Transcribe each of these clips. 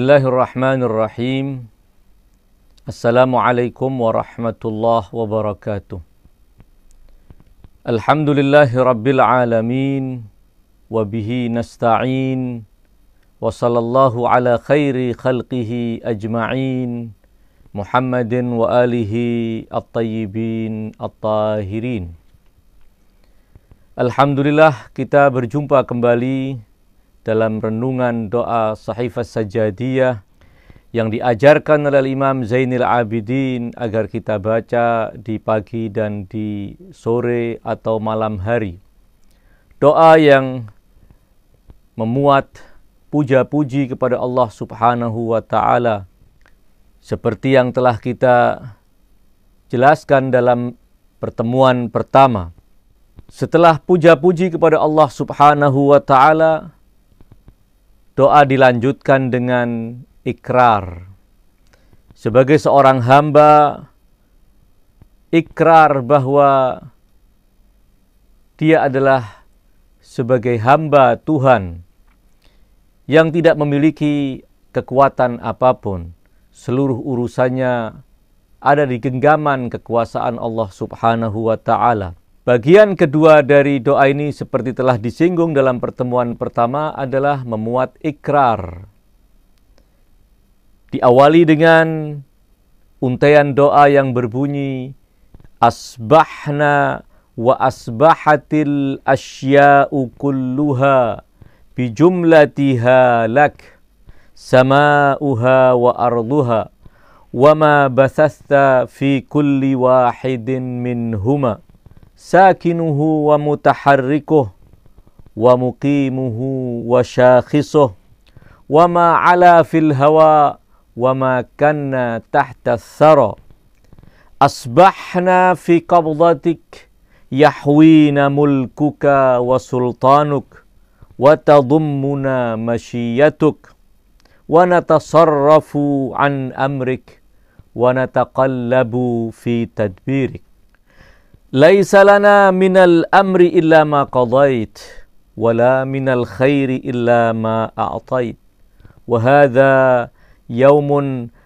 Bismillahirrahmanirrahim Assalamualaikum warahmatullahi wabarakatuh Alhamdulillahi rabbil alamin Wabihi nasta'in Wa sallallahu ala khairi khalqihi ajma'in Muhammadin wa alihi at-tayyibin at-tahirin Alhamdulillah kita berjumpa kembali dalam renungan doa Sahifah Sajadiyah yang diajarkan oleh Imam Zainil Abidin agar kita baca di pagi dan di sore atau malam hari. Doa yang memuat puja-puji kepada Allah Subhanahu wa taala seperti yang telah kita jelaskan dalam pertemuan pertama. Setelah puja-puji kepada Allah Subhanahu wa taala, Doa dilanjutkan dengan ikrar. Sebagai seorang hamba, ikrar bahwa dia adalah sebagai hamba Tuhan yang tidak memiliki kekuatan apapun. Seluruh urusannya ada di genggaman kekuasaan Allah Subhanahu wa taala. Bagian kedua dari doa ini seperti telah disinggung dalam pertemuan pertama adalah memuat ikrar. Diawali dengan untaian doa yang berbunyi Asbahna wa asbahatil asya'u kulluha bijumlatiha lak sama'uha wa arduha wa ma basasta fi kulli wahidin minhuma ساكنه ومتحركه ومقيمه وشاخصه وما علا في الهوى وما كنا تحت الثرى أصبحنا في قبضتك يحوينا ملكك وسلطانك وتضمنا مشيتك ونتصرف عن أمرك ونتقلب في تدبيرك ليس لنا من الأمر إلا ما قضيت ولا من الخير إلا ما أعطيت وهذا يوم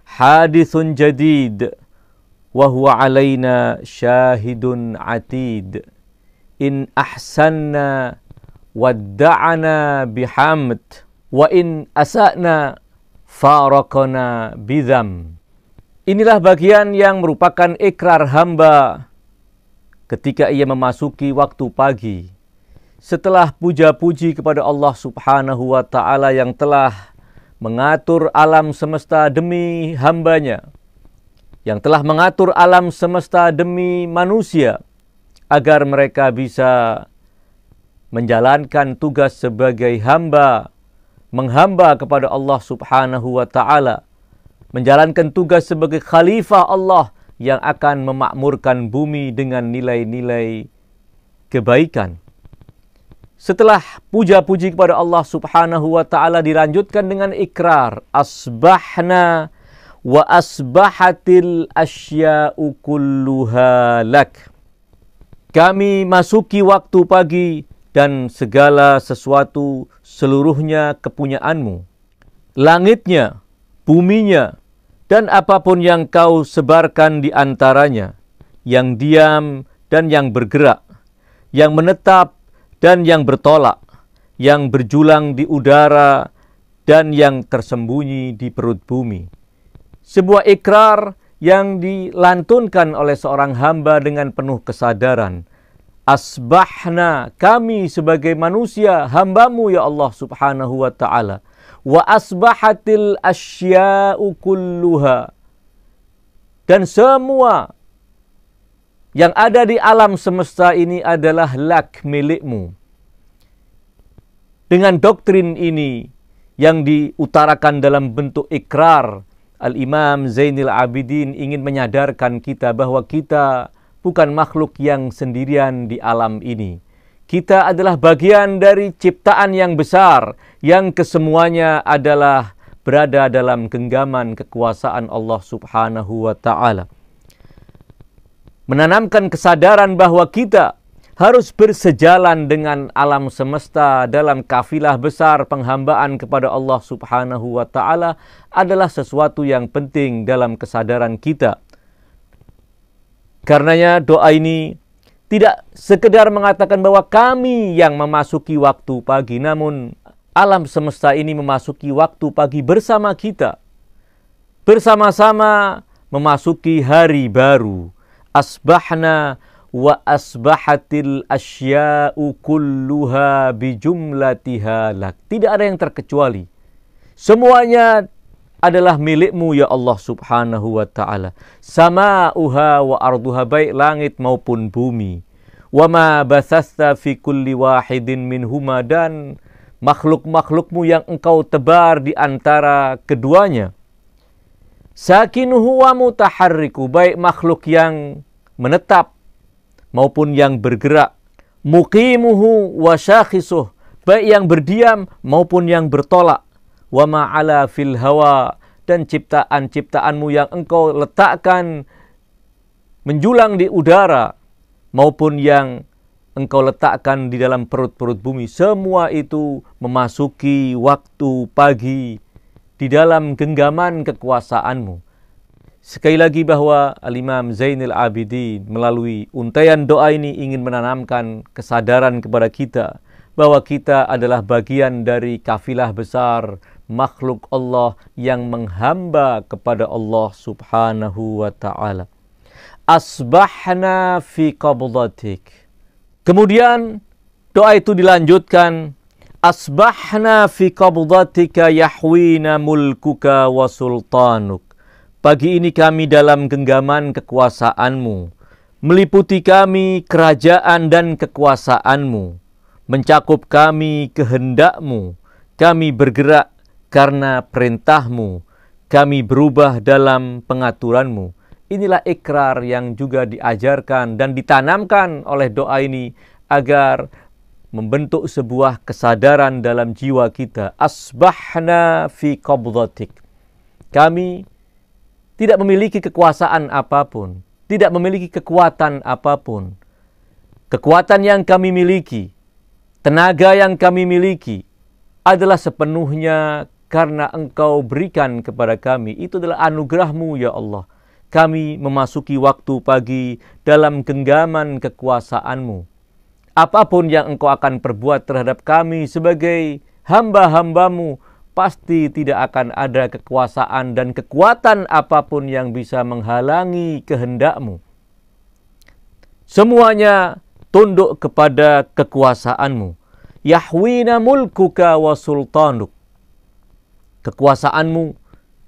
حادث جديد وهو علينا شاهد عتيد إن أحسنا ودعنا بحمد وإن أسأنا farakana إن Inilah bagian yang merupakan ikrar hamba ketika ia memasuki waktu pagi. Setelah puja-puji kepada Allah Subhanahu wa Ta'ala yang telah mengatur alam semesta demi hambanya, yang telah mengatur alam semesta demi manusia, agar mereka bisa menjalankan tugas sebagai hamba, menghamba kepada Allah Subhanahu wa Ta'ala, menjalankan tugas sebagai khalifah Allah yang akan memakmurkan bumi dengan nilai-nilai kebaikan. Setelah puja-puji kepada Allah Subhanahu wa taala dilanjutkan dengan ikrar asbahna wa asbahatil asya'u kulluha lak. Kami masuki waktu pagi dan segala sesuatu seluruhnya kepunyaanmu. Langitnya, buminya, dan apapun yang kau sebarkan di antaranya, yang diam dan yang bergerak, yang menetap dan yang bertolak, yang berjulang di udara dan yang tersembunyi di perut bumi. Sebuah ikrar yang dilantunkan oleh seorang hamba dengan penuh kesadaran. Asbahna kami sebagai manusia hambamu ya Allah subhanahu wa ta'ala wa asbahatil asya'u kulluha dan semua yang ada di alam semesta ini adalah lak milikmu. Dengan doktrin ini yang diutarakan dalam bentuk ikrar, Al-Imam Zainil Abidin ingin menyadarkan kita bahwa kita bukan makhluk yang sendirian di alam ini. Kita adalah bagian dari ciptaan yang besar yang kesemuanya adalah berada dalam genggaman kekuasaan Allah Subhanahu wa taala. Menanamkan kesadaran bahwa kita harus bersejalan dengan alam semesta dalam kafilah besar penghambaan kepada Allah Subhanahu wa taala adalah sesuatu yang penting dalam kesadaran kita. Karenanya doa ini tidak sekedar mengatakan bahwa kami yang memasuki waktu pagi, namun alam semesta ini memasuki waktu pagi bersama kita. Bersama-sama memasuki hari baru. Asbahna wa asbahatil asya'u kulluha bijumlatiha lak. Tidak ada yang terkecuali. Semuanya adalah milikmu ya Allah subhanahu wa ta'ala. Sama'uha wa arduha baik langit maupun bumi wa ma basasta fi kulli wahidin minhuma dan makhluk-makhlukmu yang engkau tebar di antara keduanya. Sakinuhu wa mutaharriku, baik makhluk yang menetap maupun yang bergerak. Muqimuhu wa syakhisuh, baik yang berdiam maupun yang bertolak. Wa ma'ala fil hawa, dan ciptaan-ciptaanmu yang engkau letakkan menjulang di udara maupun yang engkau letakkan di dalam perut-perut bumi, semua itu memasuki waktu pagi di dalam genggaman kekuasaanmu. Sekali lagi bahwa Al-Imam Zainul Abidin melalui untayan doa ini ingin menanamkan kesadaran kepada kita bahwa kita adalah bagian dari kafilah besar makhluk Allah yang menghamba kepada Allah Subhanahu wa taala asbahna fi qabdatik. Kemudian doa itu dilanjutkan asbahna fi qabdatika yahwina mulkuka wa Pagi ini kami dalam genggaman kekuasaanmu, meliputi kami kerajaan dan kekuasaanmu, mencakup kami kehendakmu, kami bergerak karena perintahmu, kami berubah dalam pengaturanmu Inilah ikrar yang juga diajarkan dan ditanamkan oleh doa ini agar membentuk sebuah kesadaran dalam jiwa kita. Asbahna fi qabdatik. Kami tidak memiliki kekuasaan apapun, tidak memiliki kekuatan apapun. Kekuatan yang kami miliki, tenaga yang kami miliki adalah sepenuhnya karena Engkau berikan kepada kami. Itu adalah anugerahmu ya Allah kami memasuki waktu pagi dalam genggaman kekuasaanmu. Apapun yang engkau akan perbuat terhadap kami sebagai hamba-hambamu, pasti tidak akan ada kekuasaan dan kekuatan apapun yang bisa menghalangi kehendakmu. Semuanya tunduk kepada kekuasaanmu. Yahwina mulkuka wa sultanuk. Kekuasaanmu,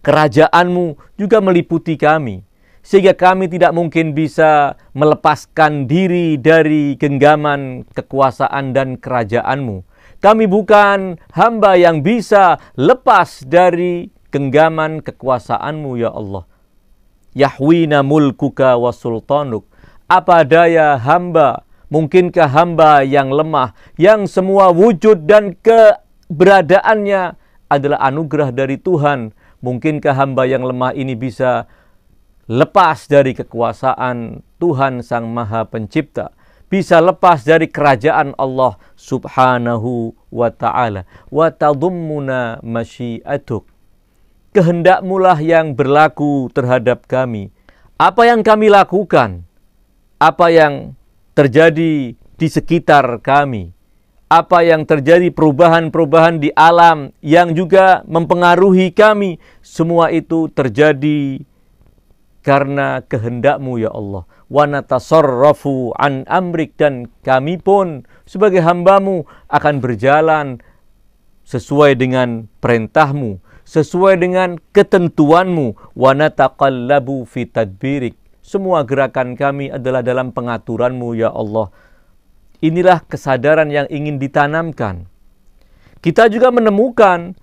kerajaanmu juga meliputi kami sehingga kami tidak mungkin bisa melepaskan diri dari genggaman kekuasaan dan kerajaanmu. Kami bukan hamba yang bisa lepas dari genggaman kekuasaanmu, ya Allah. Yahwina mulkuka wa sultanuk. Apa daya hamba, mungkinkah hamba yang lemah, yang semua wujud dan keberadaannya adalah anugerah dari Tuhan. Mungkinkah hamba yang lemah ini bisa lepas dari kekuasaan Tuhan Sang Maha Pencipta, bisa lepas dari kerajaan Allah Subhanahu wa taala. Wa tadhummuna masyiatuk. Kehendakmulah yang berlaku terhadap kami. Apa yang kami lakukan, apa yang terjadi di sekitar kami, apa yang terjadi perubahan-perubahan di alam yang juga mempengaruhi kami, semua itu terjadi karena kehendakmu ya Allah. Wa natasarrafu an amrik dan kami pun sebagai hambamu akan berjalan sesuai dengan perintahmu, sesuai dengan ketentuanmu. Wa nataqallabu fi tadbirik. Semua gerakan kami adalah dalam pengaturanmu ya Allah. Inilah kesadaran yang ingin ditanamkan. Kita juga menemukan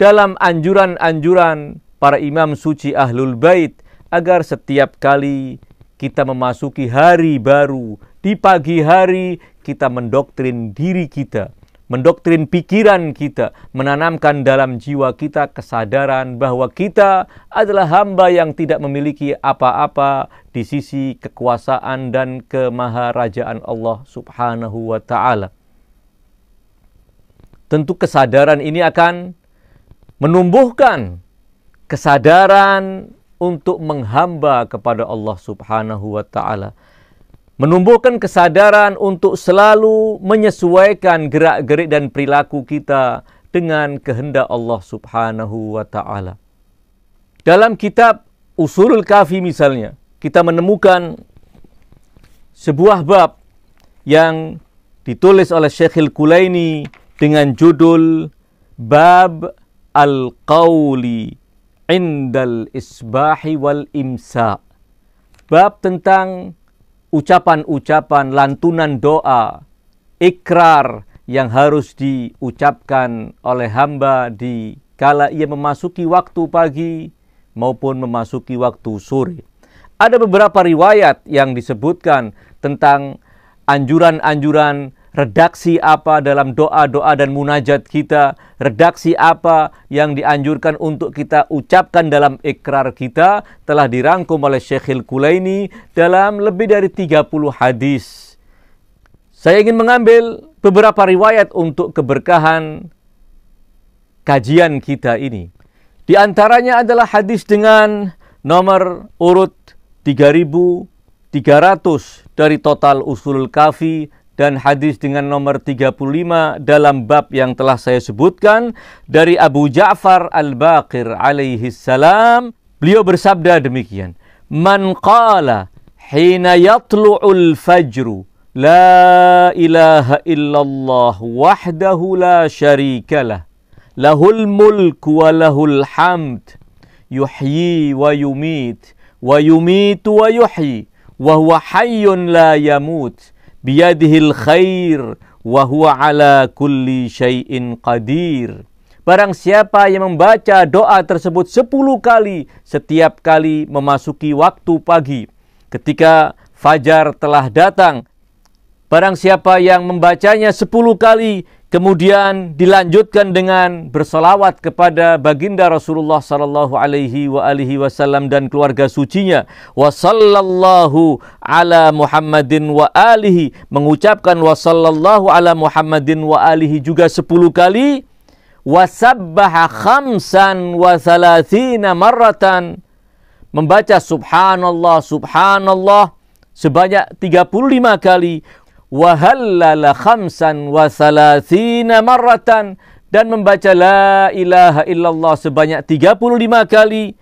dalam anjuran-anjuran para imam suci ahlul bait agar setiap kali kita memasuki hari baru, di pagi hari kita mendoktrin diri kita, mendoktrin pikiran kita, menanamkan dalam jiwa kita kesadaran bahwa kita adalah hamba yang tidak memiliki apa-apa di sisi kekuasaan dan kemaharajaan Allah Subhanahu wa taala. Tentu kesadaran ini akan menumbuhkan kesadaran untuk menghamba kepada Allah Subhanahu wa taala. Menumbuhkan kesadaran untuk selalu menyesuaikan gerak-gerik dan perilaku kita dengan kehendak Allah Subhanahu wa taala. Dalam kitab Usulul Kafi misalnya, kita menemukan sebuah bab yang ditulis oleh Syekhil Kulaini dengan judul Bab Al-Qawli indal isbahi wal imsa. Bab tentang ucapan-ucapan lantunan doa, ikrar yang harus diucapkan oleh hamba di kala ia memasuki waktu pagi maupun memasuki waktu sore. Ada beberapa riwayat yang disebutkan tentang anjuran-anjuran redaksi apa dalam doa-doa dan munajat kita, redaksi apa yang dianjurkan untuk kita ucapkan dalam ikrar kita telah dirangkum oleh Syekhil Kulaini dalam lebih dari 30 hadis. Saya ingin mengambil beberapa riwayat untuk keberkahan kajian kita ini. Di antaranya adalah hadis dengan nomor urut 3300 dari total usul kafi dan hadis dengan nomor 35 dalam bab yang telah saya sebutkan dari Abu Ja'far Al-Baqir alaihi salam beliau bersabda demikian man qala hina yatlu'ul fajru la ilaha illallah wahdahu la syarikalah lahul mulk wa lahul hamd yuhyi wa yumit wa yumitu wa yuhyi wa huwa hayyun la yamut biyadihil khair wa huwa ala kulli syai'in qadir. Barang siapa yang membaca doa tersebut 10 kali setiap kali memasuki waktu pagi ketika fajar telah datang. Barang siapa yang membacanya 10 kali Kemudian dilanjutkan dengan bersolawat kepada baginda Rasulullah sallallahu alaihi wa alihi wasallam dan keluarga sucinya. Wa sallallahu ala Muhammadin wa alihi mengucapkan wa sallallahu ala Muhammadin wa alihi juga sepuluh kali. Wa sabbaha khamsan wa thalathina marratan. Membaca subhanallah subhanallah sebanyak 35 kali wahallala khamsan wa thalathina marratan dan membaca la ilaha illallah sebanyak 35 kali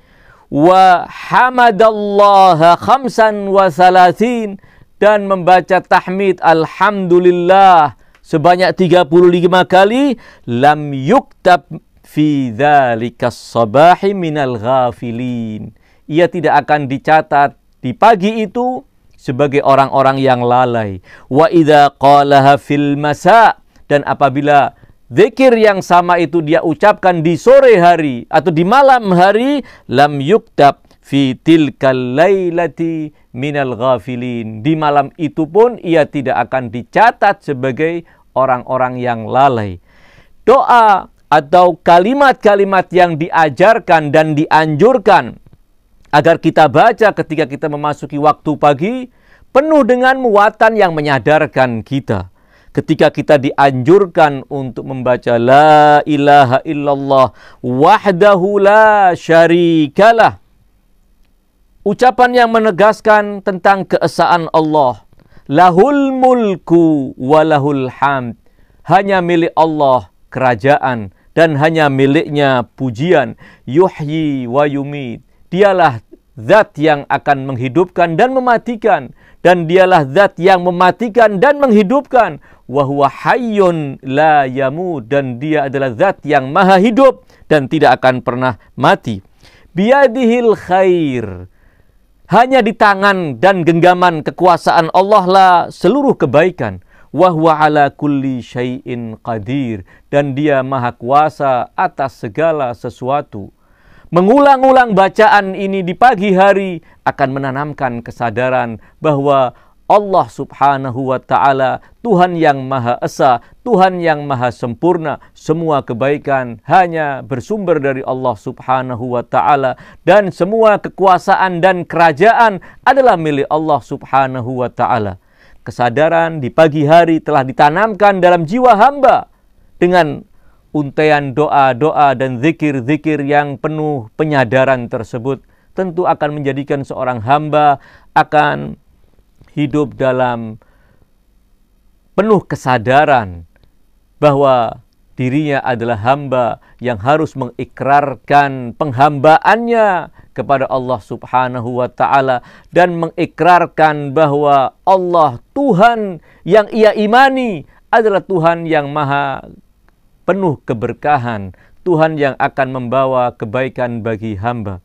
wa hamadallaha khamsan wa thalathin dan membaca tahmid alhamdulillah sebanyak 35 kali lam yuktab fi dzalikas sabahi minal ghafilin ia tidak akan dicatat di pagi itu sebagai orang-orang yang lalai. Wa idza qalaha fil masa dan apabila zikir yang sama itu dia ucapkan di sore hari atau di malam hari lam yuktab fi tilkal lailati minal ghafilin. Di malam itu pun ia tidak akan dicatat sebagai orang-orang yang lalai. Doa atau kalimat-kalimat yang diajarkan dan dianjurkan agar kita baca ketika kita memasuki waktu pagi penuh dengan muatan yang menyadarkan kita. Ketika kita dianjurkan untuk membaca la ilaha illallah wahdahu la syarikalah. Ucapan yang menegaskan tentang keesaan Allah. Lahul mulku walahul hamd. Hanya milik Allah kerajaan dan hanya miliknya pujian. Yuhyi wa yumid Dialah zat yang akan menghidupkan dan mematikan dan dialah zat yang mematikan dan menghidupkan wa huwa hayyun la yamu dan dia adalah zat yang maha hidup dan tidak akan pernah mati biadihil khair hanya di tangan dan genggaman kekuasaan Allah lah seluruh kebaikan wa huwa ala kulli syai'in qadir dan dia maha kuasa atas segala sesuatu Mengulang-ulang bacaan ini di pagi hari akan menanamkan kesadaran bahwa Allah Subhanahu wa taala Tuhan yang Maha Esa, Tuhan yang Maha Sempurna. Semua kebaikan hanya bersumber dari Allah Subhanahu wa taala dan semua kekuasaan dan kerajaan adalah milik Allah Subhanahu wa taala. Kesadaran di pagi hari telah ditanamkan dalam jiwa hamba dengan untean doa-doa dan zikir-zikir yang penuh penyadaran tersebut tentu akan menjadikan seorang hamba akan hidup dalam penuh kesadaran bahwa dirinya adalah hamba yang harus mengikrarkan penghambaannya kepada Allah Subhanahu wa taala dan mengikrarkan bahwa Allah Tuhan yang ia imani adalah Tuhan yang maha penuh keberkahan, Tuhan yang akan membawa kebaikan bagi hamba.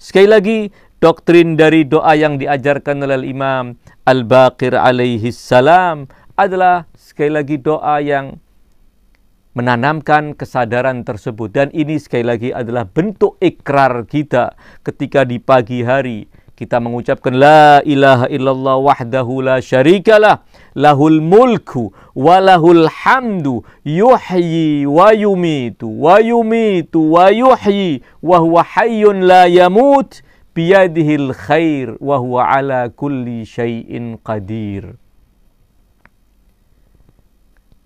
Sekali lagi, doktrin dari doa yang diajarkan oleh Imam Al-Baqir alaihi salam adalah sekali lagi doa yang menanamkan kesadaran tersebut dan ini sekali lagi adalah bentuk ikrar kita ketika di pagi hari kita mengucapkan la ilaha illallah wahdahu la syarikalah lahul mulku wa lahul hamdu yuhyi wa yumitu wa yumitu wa yuhyi wa huwa hayyun la yamut biyadihil khair wa huwa ala kulli syai'in qadir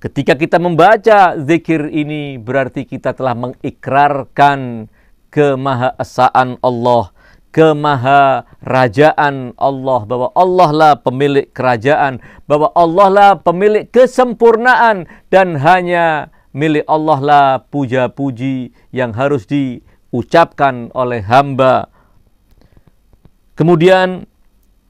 Ketika kita membaca zikir ini berarti kita telah mengikrarkan kemahaesaan Allah kemaharajaan Allah bahwa Allah lah pemilik kerajaan bahwa Allah lah pemilik kesempurnaan dan hanya milik Allah lah puja-puji yang harus diucapkan oleh hamba kemudian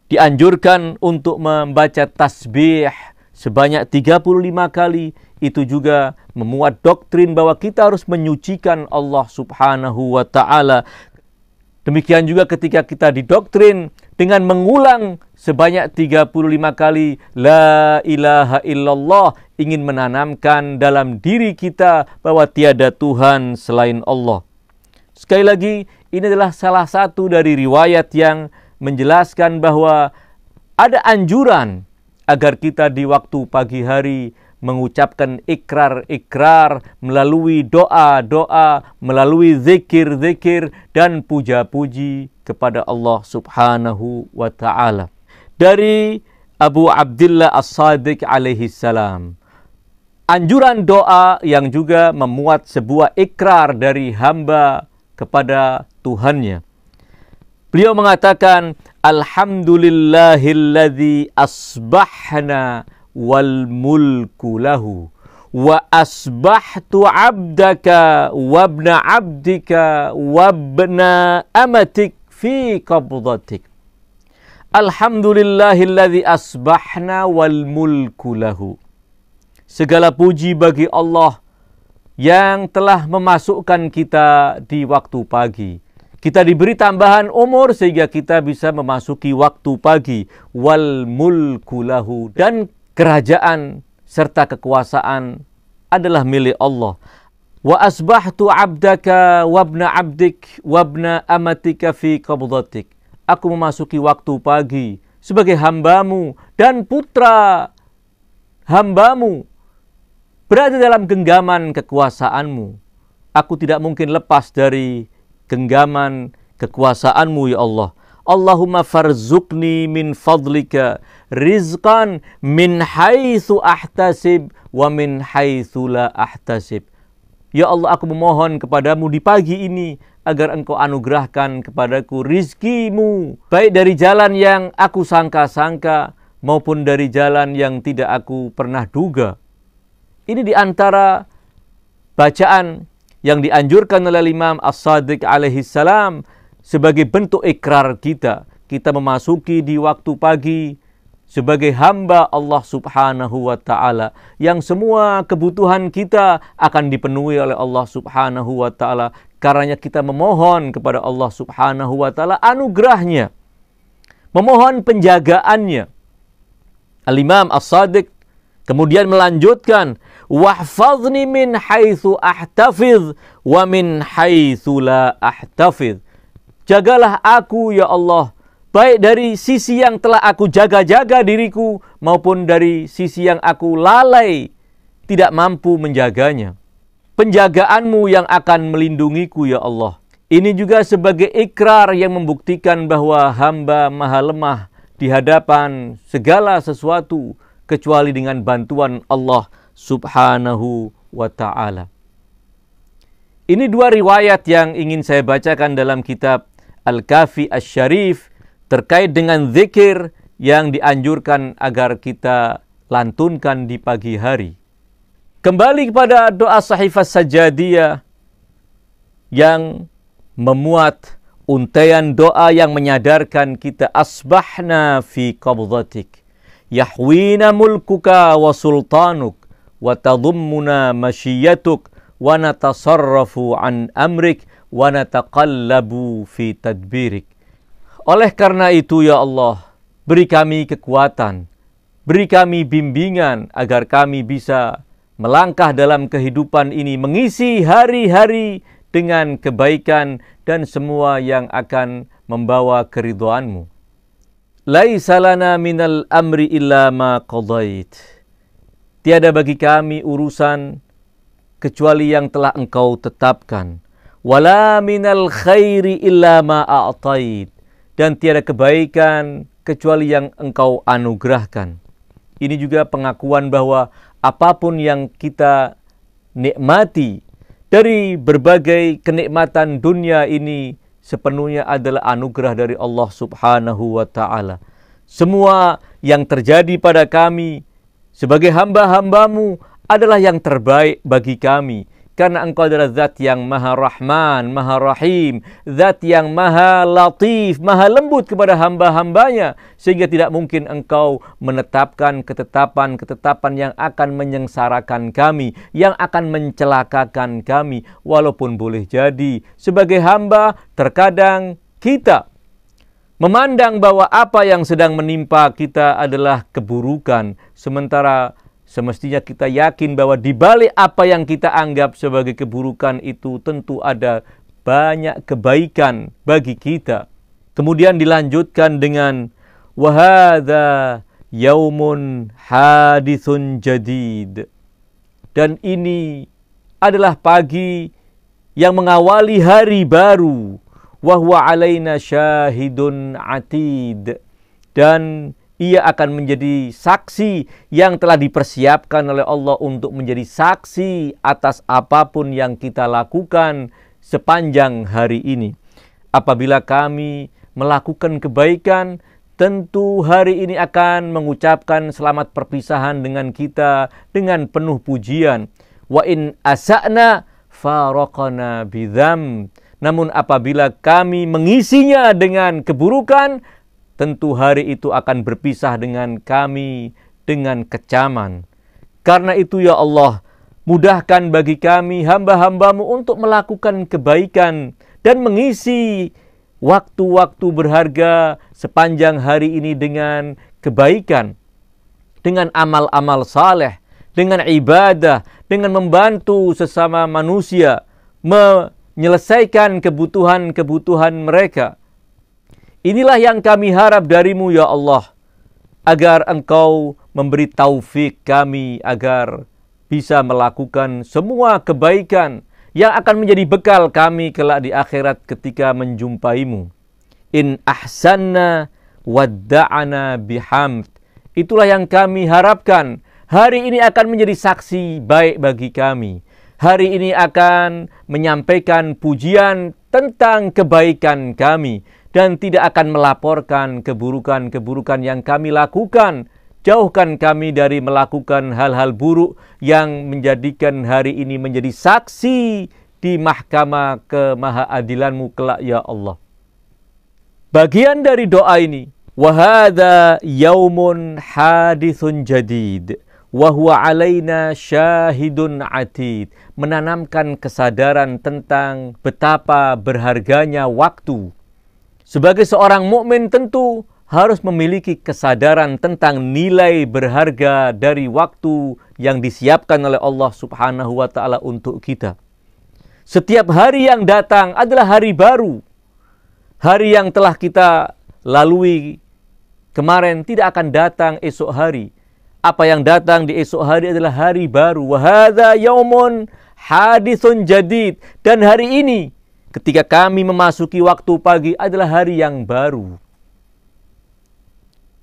dianjurkan untuk membaca tasbih sebanyak 35 kali itu juga memuat doktrin bahwa kita harus menyucikan Allah Subhanahu wa taala Demikian juga ketika kita didoktrin dengan mengulang sebanyak 35 kali la ilaha illallah ingin menanamkan dalam diri kita bahwa tiada Tuhan selain Allah. Sekali lagi, ini adalah salah satu dari riwayat yang menjelaskan bahwa ada anjuran agar kita di waktu pagi hari mengucapkan ikrar-ikrar melalui doa-doa, melalui zikir-zikir dan puja-puji kepada Allah Subhanahu wa taala. Dari Abu Abdullah As-Sadiq alaihi salam. Anjuran doa yang juga memuat sebuah ikrar dari hamba kepada Tuhannya. Beliau mengatakan, Alhamdulillahilladzi asbahna wal mulku lahu wa asbahtu abdaka wa wabna abdika wa wabna amatik fi qabdatik Alhamdulillahilladzi asbahna wal mulku lahu Segala puji bagi Allah yang telah memasukkan kita di waktu pagi. Kita diberi tambahan umur sehingga kita bisa memasuki waktu pagi wal mulku lahu dan kerajaan serta kekuasaan adalah milik Allah. Wa asbahtu abdaka wabna abdik wabna amatika fi qabdatik. Aku memasuki waktu pagi sebagai hambamu dan putra hambamu berada dalam genggaman kekuasaanmu. Aku tidak mungkin lepas dari genggaman kekuasaanmu ya Allah. Allahumma farzukni min fadlika rizqan min haitsu ahtasib wa min haitsu la ahtasib. Ya Allah aku memohon kepadamu di pagi ini agar engkau anugerahkan kepadaku rizkimu baik dari jalan yang aku sangka-sangka maupun dari jalan yang tidak aku pernah duga. Ini di antara bacaan yang dianjurkan oleh Imam As-Sadiq alaihi salam sebagai bentuk ikrar kita, kita memasuki di waktu pagi sebagai hamba Allah Subhanahu wa taala yang semua kebutuhan kita akan dipenuhi oleh Allah Subhanahu wa taala karena kita memohon kepada Allah Subhanahu wa taala anugerahnya memohon penjagaannya Al-Imam As-Sadiq kemudian melanjutkan wahfazni min haitsu ahtafiz wa min haitsu la Jagalah aku ya Allah, baik dari sisi yang telah aku jaga-jaga diriku maupun dari sisi yang aku lalai tidak mampu menjaganya. Penjagaanmu yang akan melindungiku ya Allah. Ini juga sebagai ikrar yang membuktikan bahwa hamba maha lemah di hadapan segala sesuatu kecuali dengan bantuan Allah Subhanahu wa taala. Ini dua riwayat yang ingin saya bacakan dalam kitab Al-Kafi asy terkait dengan zikir yang dianjurkan agar kita lantunkan di pagi hari. Kembali kepada doa sahifah sajadiyah yang memuat untaian doa yang menyadarkan kita asbahna fi qabdatik yahwina mulkuka wa sultanuk wa tadhummuna masyiyatuk wa natasarrafu an amrik wa nataqallabu fi tadbirik. Oleh karena itu ya Allah, beri kami kekuatan, beri kami bimbingan agar kami bisa melangkah dalam kehidupan ini, mengisi hari-hari dengan kebaikan dan semua yang akan membawa keridhoanmu. Laisalana minal amri illa ma qadait. Tiada bagi kami urusan kecuali yang telah engkau tetapkan wala minal khairi illa ma a'tait dan tiada kebaikan kecuali yang engkau anugerahkan. Ini juga pengakuan bahwa apapun yang kita nikmati dari berbagai kenikmatan dunia ini sepenuhnya adalah anugerah dari Allah Subhanahu wa taala. Semua yang terjadi pada kami sebagai hamba-hambamu adalah yang terbaik bagi kami karena engkau adalah zat yang maha rahman, maha rahim. Zat yang maha latif, maha lembut kepada hamba-hambanya. Sehingga tidak mungkin engkau menetapkan ketetapan-ketetapan yang akan menyengsarakan kami. Yang akan mencelakakan kami. Walaupun boleh jadi sebagai hamba terkadang kita memandang bahwa apa yang sedang menimpa kita adalah keburukan, sementara Semestinya kita yakin bahwa di balik apa yang kita anggap sebagai keburukan itu tentu ada banyak kebaikan bagi kita. Kemudian dilanjutkan dengan wahada yaumun hadithun jadid. Dan ini adalah pagi yang mengawali hari baru. Wahwa alaina syahidun atid. Dan ia akan menjadi saksi yang telah dipersiapkan oleh Allah untuk menjadi saksi atas apapun yang kita lakukan sepanjang hari ini. Apabila kami melakukan kebaikan, tentu hari ini akan mengucapkan selamat perpisahan dengan kita dengan penuh pujian. Wa in asa'na faraqana bidham. Namun apabila kami mengisinya dengan keburukan, tentu hari itu akan berpisah dengan kami dengan kecaman. Karena itu ya Allah, mudahkan bagi kami hamba-hambamu untuk melakukan kebaikan dan mengisi waktu-waktu berharga sepanjang hari ini dengan kebaikan, dengan amal-amal saleh, dengan ibadah, dengan membantu sesama manusia, menyelesaikan kebutuhan-kebutuhan mereka. Inilah yang kami harap darimu ya Allah, agar engkau memberi taufik kami agar bisa melakukan semua kebaikan yang akan menjadi bekal kami kelak di akhirat ketika menjumpaimu. In ahsanna wadda'ana bihamd. Itulah yang kami harapkan. Hari ini akan menjadi saksi baik bagi kami. Hari ini akan menyampaikan pujian tentang kebaikan kami dan tidak akan melaporkan keburukan-keburukan yang kami lakukan. Jauhkan kami dari melakukan hal-hal buruk yang menjadikan hari ini menjadi saksi di mahkamah kemahaadilanmu kelak ya Allah. Bagian dari doa ini, wahada yaumun hadithun jadid wahwa alaina syahidun atid menanamkan kesadaran tentang betapa berharganya waktu sebagai seorang mukmin tentu harus memiliki kesadaran tentang nilai berharga dari waktu yang disiapkan oleh Allah Subhanahu wa taala untuk kita. Setiap hari yang datang adalah hari baru. Hari yang telah kita lalui kemarin tidak akan datang esok hari. Apa yang datang di esok hari adalah hari baru. Wahada yaumun hadithun jadid. Dan hari ini Ketika kami memasuki waktu pagi adalah hari yang baru.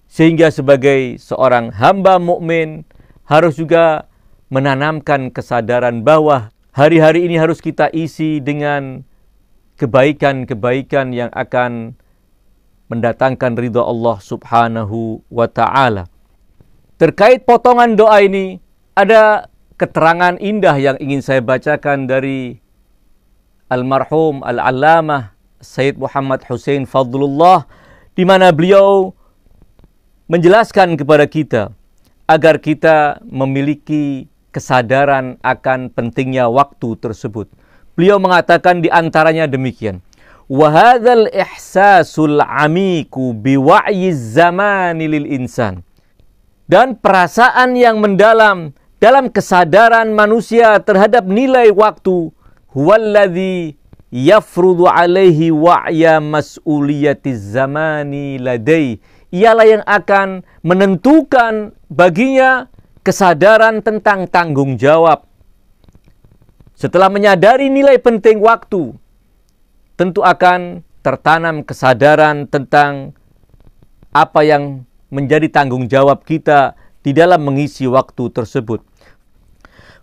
Sehingga sebagai seorang hamba mukmin harus juga menanamkan kesadaran bahwa hari-hari ini harus kita isi dengan kebaikan-kebaikan yang akan mendatangkan ridha Allah Subhanahu wa taala. Terkait potongan doa ini ada keterangan indah yang ingin saya bacakan dari almarhum al-allamah Sayyid Muhammad Hussein Fadlullah di mana beliau menjelaskan kepada kita agar kita memiliki kesadaran akan pentingnya waktu tersebut. Beliau mengatakan di antaranya demikian. Wahadal ihsasul amiku biwa'yi zamani lil insan. Dan perasaan yang mendalam dalam kesadaran manusia terhadap nilai waktu huwallazi yafrudu alaihi wa'ya mas'uliyati zamani ladai ialah yang akan menentukan baginya kesadaran tentang tanggung jawab setelah menyadari nilai penting waktu tentu akan tertanam kesadaran tentang apa yang menjadi tanggung jawab kita di dalam mengisi waktu tersebut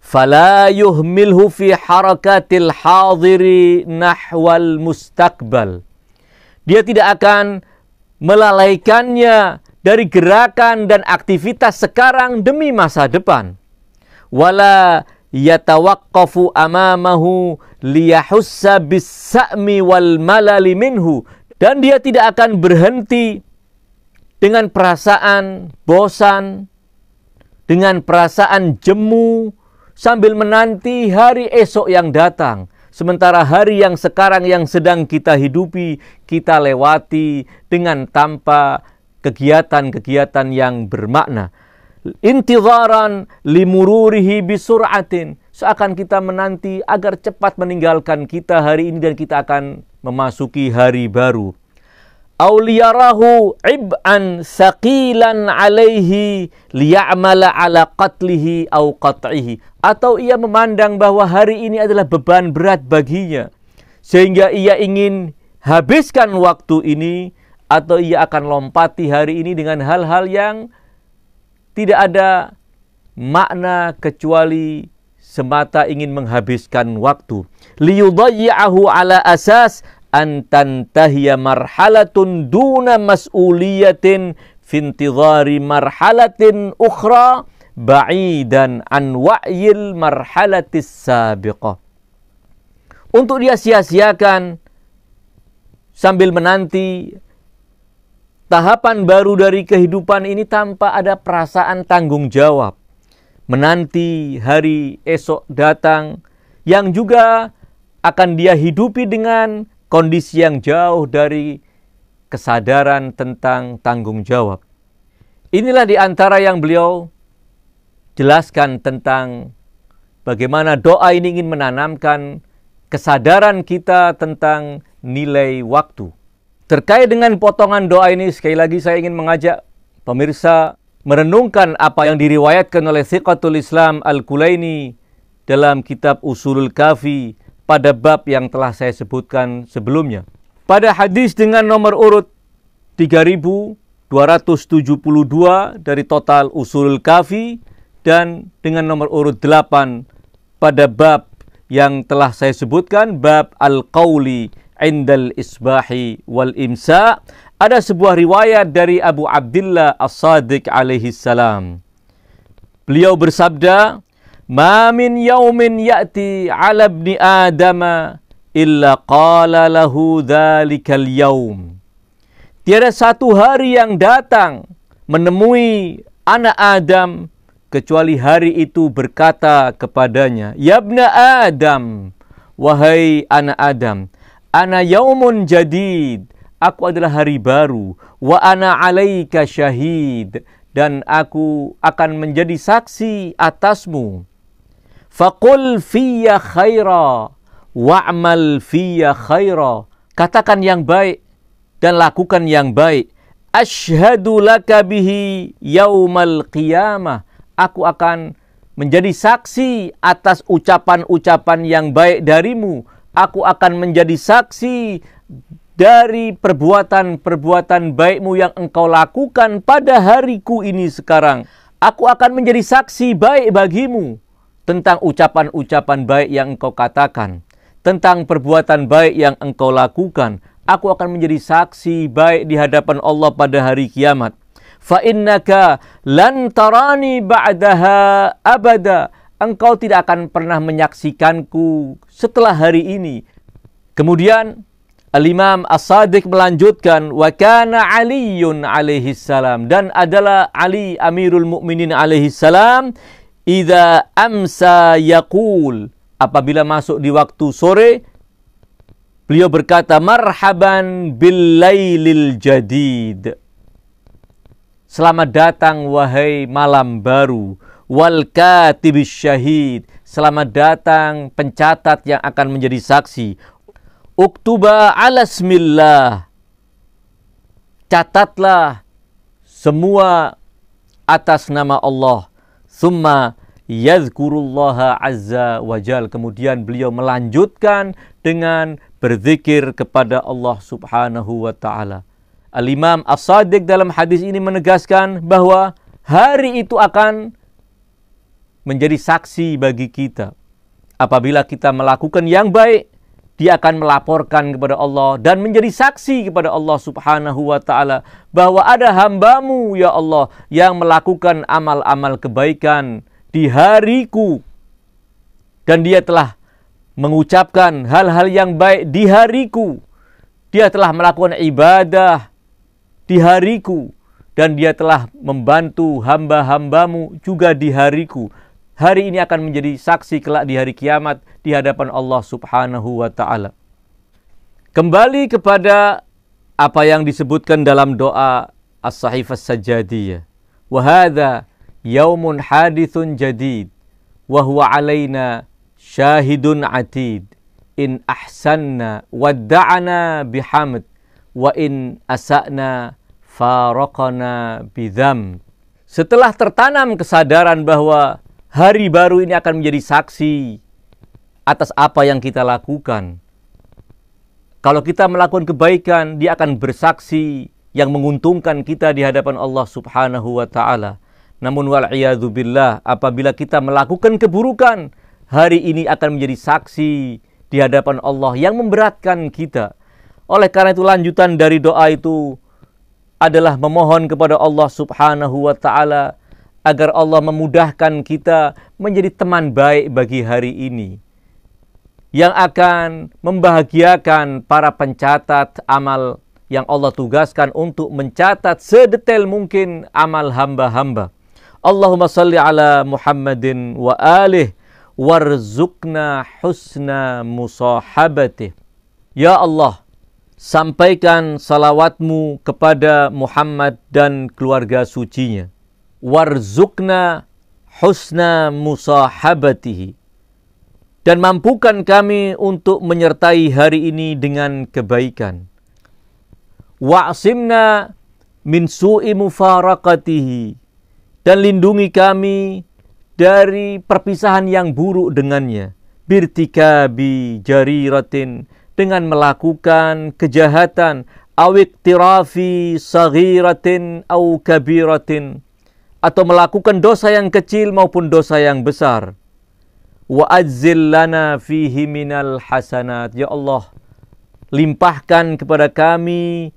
fala yuhmilhu fi harakatil hadiri nahwal mustaqbal. Dia tidak akan melalaikannya dari gerakan dan aktivitas sekarang demi masa depan. Wala yatawaqqafu amamahu liyahussa bisami wal malali minhu dan dia tidak akan berhenti dengan perasaan bosan dengan perasaan jemu sambil menanti hari esok yang datang. Sementara hari yang sekarang yang sedang kita hidupi, kita lewati dengan tanpa kegiatan-kegiatan yang bermakna. Intizaran limururihi bisur'atin. Seakan kita menanti agar cepat meninggalkan kita hari ini dan kita akan memasuki hari baru auliyarahu ib'an saqilan عليه ليعمل على قتله أو قطعه atau ia memandang bahwa hari ini adalah beban berat baginya sehingga ia ingin habiskan waktu ini atau ia akan lompati hari ini dengan hal-hal yang tidak ada makna kecuali semata ingin menghabiskan waktu liyudayyahu ala asas antantahiya marhalatun duna mas'uliyatin fintidhari marhalatin ukhra ba'idan an wa'yil marhalatis sabiqa. Untuk dia sia-siakan sambil menanti tahapan baru dari kehidupan ini tanpa ada perasaan tanggung jawab. Menanti hari esok datang yang juga akan dia hidupi dengan kondisi yang jauh dari kesadaran tentang tanggung jawab. Inilah di antara yang beliau jelaskan tentang bagaimana doa ini ingin menanamkan kesadaran kita tentang nilai waktu. Terkait dengan potongan doa ini, sekali lagi saya ingin mengajak pemirsa merenungkan apa yang diriwayatkan oleh Thiqatul Islam Al-Kulaini dalam kitab Usulul Kafi pada bab yang telah saya sebutkan sebelumnya. Pada hadis dengan nomor urut 3272 dari total usul kafi dan dengan nomor urut 8 pada bab yang telah saya sebutkan bab al-qauli indal isbahi wal imsa ada sebuah riwayat dari Abu Abdullah As-Sadiq alaihi salam. Beliau bersabda, Ma min yaumin ya'ti 'ala bni Adama illa qala lahu dzalikal yaum. Tiada satu hari yang datang menemui anak Adam kecuali hari itu berkata kepadanya, "Yabna Adam, wahai anak Adam, ana yaumun jadid." Aku adalah hari baru wa ana alaika syahid dan aku akan menjadi saksi atasmu Fakul fiyya khaira wa'mal fiyya khaira. Katakan yang baik dan lakukan yang baik. Ashadu laka bihi yaumal qiyamah. Aku akan menjadi saksi atas ucapan-ucapan yang baik darimu. Aku akan menjadi saksi dari perbuatan-perbuatan baikmu yang engkau lakukan pada hariku ini sekarang. Aku akan menjadi saksi baik bagimu tentang ucapan-ucapan baik yang engkau katakan, tentang perbuatan baik yang engkau lakukan, aku akan menjadi saksi baik di hadapan Allah pada hari kiamat. Fa innaka lan tarani ba'daha abada. Engkau tidak akan pernah menyaksikanku setelah hari ini. Kemudian Al-Imam As-Sadiq melanjutkan wa kana Aliun alaihi salam dan adalah Ali Amirul Mukminin alaihi salam Ida amsa yakul. Apabila masuk di waktu sore, beliau berkata, Marhaban bilailil jadid. Selamat datang wahai malam baru. Wal katibis syahid. Selamat datang pencatat yang akan menjadi saksi. Uktuba alasmillah. Catatlah semua atas nama Allah Summa yazkurullaha azza wajal. Kemudian beliau melanjutkan dengan berzikir kepada Allah Subhanahu wa taala. Al-Imam As-Sadiq dalam hadis ini menegaskan bahwa hari itu akan menjadi saksi bagi kita apabila kita melakukan yang baik dia akan melaporkan kepada Allah dan menjadi saksi kepada Allah Subhanahu wa taala bahwa ada hambamu ya Allah yang melakukan amal-amal kebaikan di hariku dan dia telah mengucapkan hal-hal yang baik di hariku dia telah melakukan ibadah di hariku dan dia telah membantu hamba-hambamu juga di hariku hari ini akan menjadi saksi kelak di hari kiamat di hadapan Allah Subhanahu wa taala. Kembali kepada apa yang disebutkan dalam doa As-Sahifah Sajadiyah. Wa hadza yaumun hadithun jadid wa huwa alaina syahidun atid in ahsanna wadda'ana bihamd wa in asa'na faraqana bidham. Setelah tertanam kesadaran bahwa hari baru ini akan menjadi saksi atas apa yang kita lakukan. Kalau kita melakukan kebaikan, dia akan bersaksi yang menguntungkan kita di hadapan Allah Subhanahu wa taala. Namun wal billah apabila kita melakukan keburukan, hari ini akan menjadi saksi di hadapan Allah yang memberatkan kita. Oleh karena itu lanjutan dari doa itu adalah memohon kepada Allah Subhanahu wa taala agar Allah memudahkan kita menjadi teman baik bagi hari ini yang akan membahagiakan para pencatat amal yang Allah tugaskan untuk mencatat sedetail mungkin amal hamba-hamba. Allahumma salli ala Muhammadin wa alih warzukna husna musahabatih. Ya Allah, sampaikan salawatmu kepada Muhammad dan keluarga sucinya warzukna husna musahabatihi dan mampukan kami untuk menyertai hari ini dengan kebaikan wa'simna min su'i mufaraqatihi dan lindungi kami dari perpisahan yang buruk dengannya birtikabi jariratin dengan melakukan kejahatan awik tirafi sagiratin au kabiratin atau melakukan dosa yang kecil maupun dosa yang besar. Wa adzil lana fihi minal hasanat. Ya Allah, limpahkan kepada kami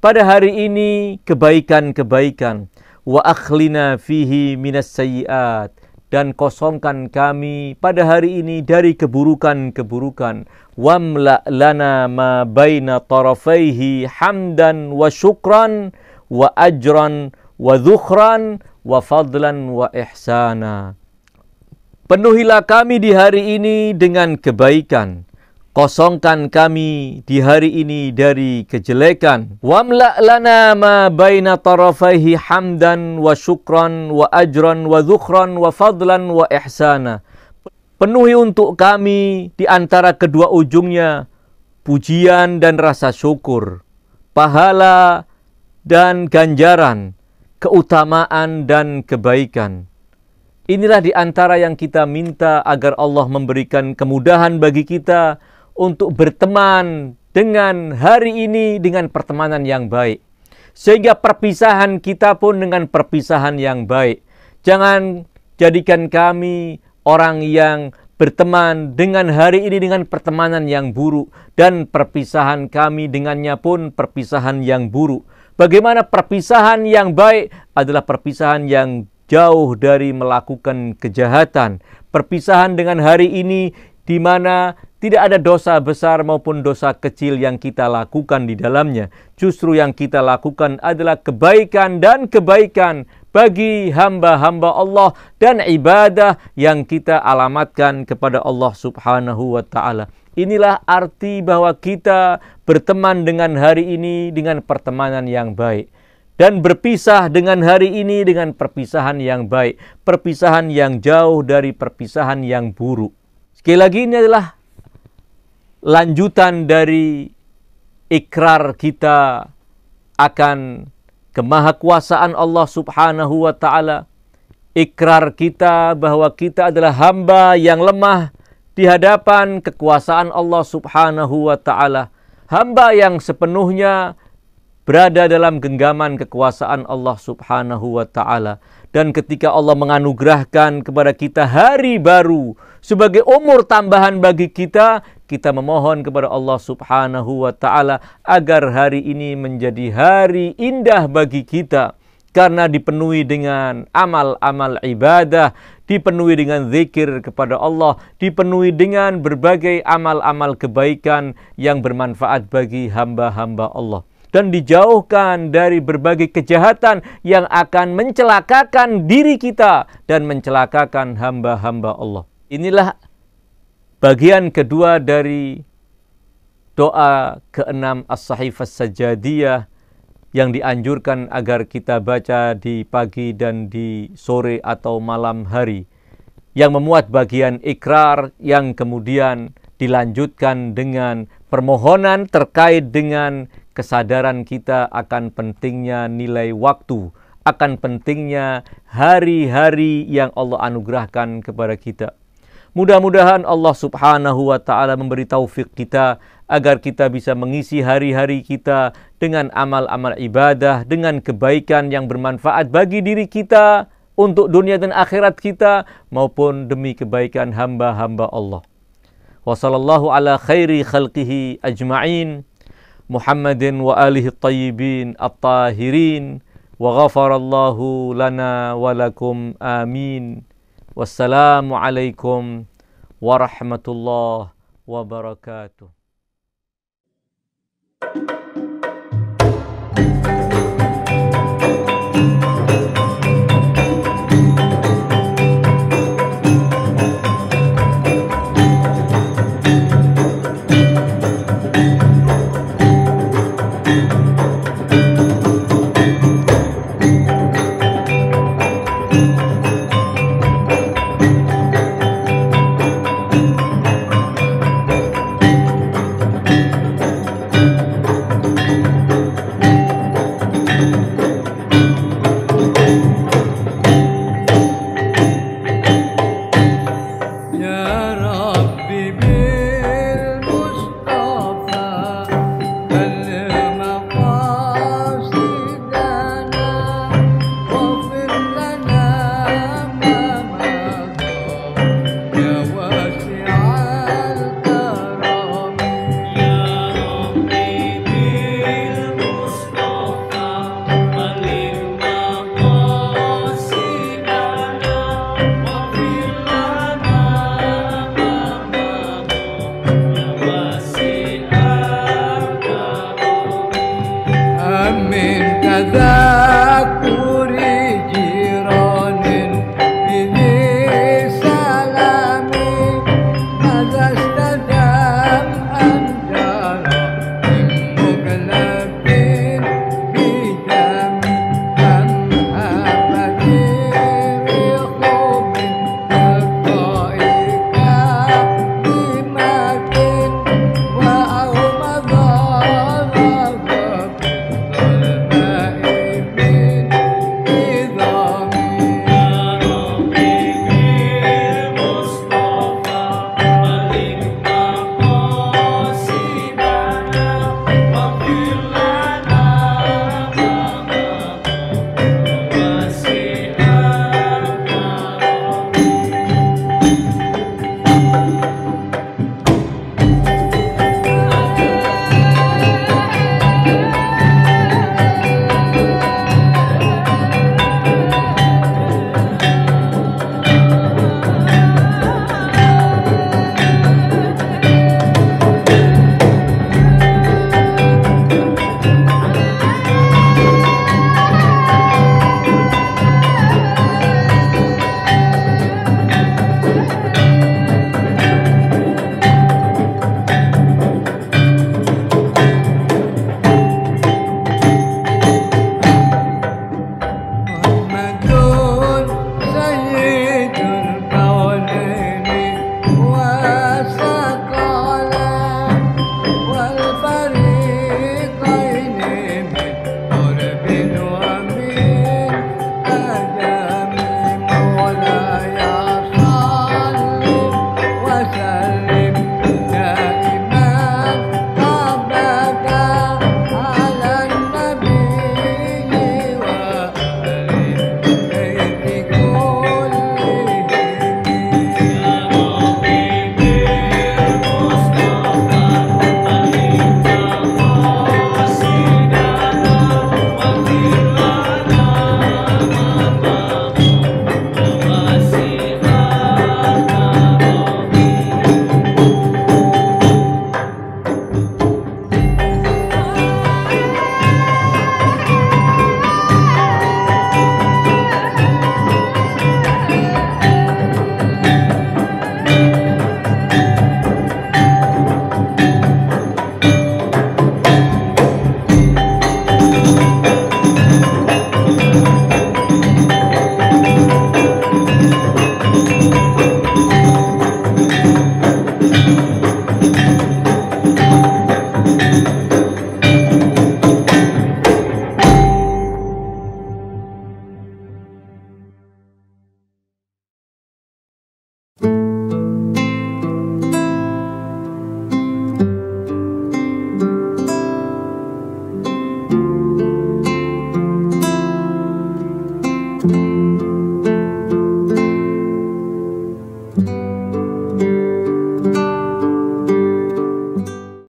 pada hari ini kebaikan-kebaikan. Wa akhlina fihi minas sayyiat. Dan kosongkan kami pada hari ini dari keburukan-keburukan. Wamla lana ma baina tarafaihi hamdan wa syukran wa ajran wa dhukhran wa fadlan wa ihsana. Penuhilah kami di hari ini dengan kebaikan. Kosongkan kami di hari ini dari kejelekan. Wamla' lana ma baina tarafaihi hamdan wa syukran wa ajran wa dhukhran wa fadlan wa ihsana. Penuhi untuk kami di antara kedua ujungnya pujian dan rasa syukur, pahala dan ganjaran, keutamaan dan kebaikan. Inilah di antara yang kita minta agar Allah memberikan kemudahan bagi kita untuk berteman dengan hari ini dengan pertemanan yang baik. Sehingga perpisahan kita pun dengan perpisahan yang baik. Jangan jadikan kami orang yang berteman dengan hari ini dengan pertemanan yang buruk dan perpisahan kami dengannya pun perpisahan yang buruk Bagaimana perpisahan yang baik adalah perpisahan yang jauh dari melakukan kejahatan. Perpisahan dengan hari ini di mana tidak ada dosa besar maupun dosa kecil yang kita lakukan di dalamnya. Justru yang kita lakukan adalah kebaikan dan kebaikan bagi hamba-hamba Allah dan ibadah yang kita alamatkan kepada Allah Subhanahu wa taala. Inilah arti bahwa kita berteman dengan hari ini dengan pertemanan yang baik dan berpisah dengan hari ini dengan perpisahan yang baik, perpisahan yang jauh dari perpisahan yang buruk. Sekali lagi ini adalah lanjutan dari ikrar kita akan kemahakuasaan Allah Subhanahu wa taala. Ikrar kita bahwa kita adalah hamba yang lemah di hadapan kekuasaan Allah Subhanahu wa taala. Hamba yang sepenuhnya berada dalam genggaman kekuasaan Allah Subhanahu wa taala dan ketika Allah menganugerahkan kepada kita hari baru sebagai umur tambahan bagi kita kita memohon kepada Allah Subhanahu wa taala agar hari ini menjadi hari indah bagi kita karena dipenuhi dengan amal-amal ibadah dipenuhi dengan zikir kepada Allah, dipenuhi dengan berbagai amal-amal kebaikan yang bermanfaat bagi hamba-hamba Allah dan dijauhkan dari berbagai kejahatan yang akan mencelakakan diri kita dan mencelakakan hamba-hamba Allah. Inilah bagian kedua dari doa keenam as-sahifah sajadiyah yang dianjurkan agar kita baca di pagi dan di sore atau malam hari yang memuat bagian ikrar yang kemudian dilanjutkan dengan permohonan terkait dengan kesadaran kita akan pentingnya nilai waktu, akan pentingnya hari-hari yang Allah anugerahkan kepada kita. Mudah-mudahan Allah Subhanahu wa taala memberi taufik kita agar kita bisa mengisi hari-hari kita dengan amal-amal ibadah, dengan kebaikan yang bermanfaat bagi diri kita, untuk dunia dan akhirat kita, maupun demi kebaikan hamba-hamba Allah. Wassalamualaikum ala khairi khalqihi ajma'in, Muhammadin wa alihi tayyibin at-tahirin, wa ghafarallahu lana walakum amin. Wassalamualaikum warahmatullahi wabarakatuh. you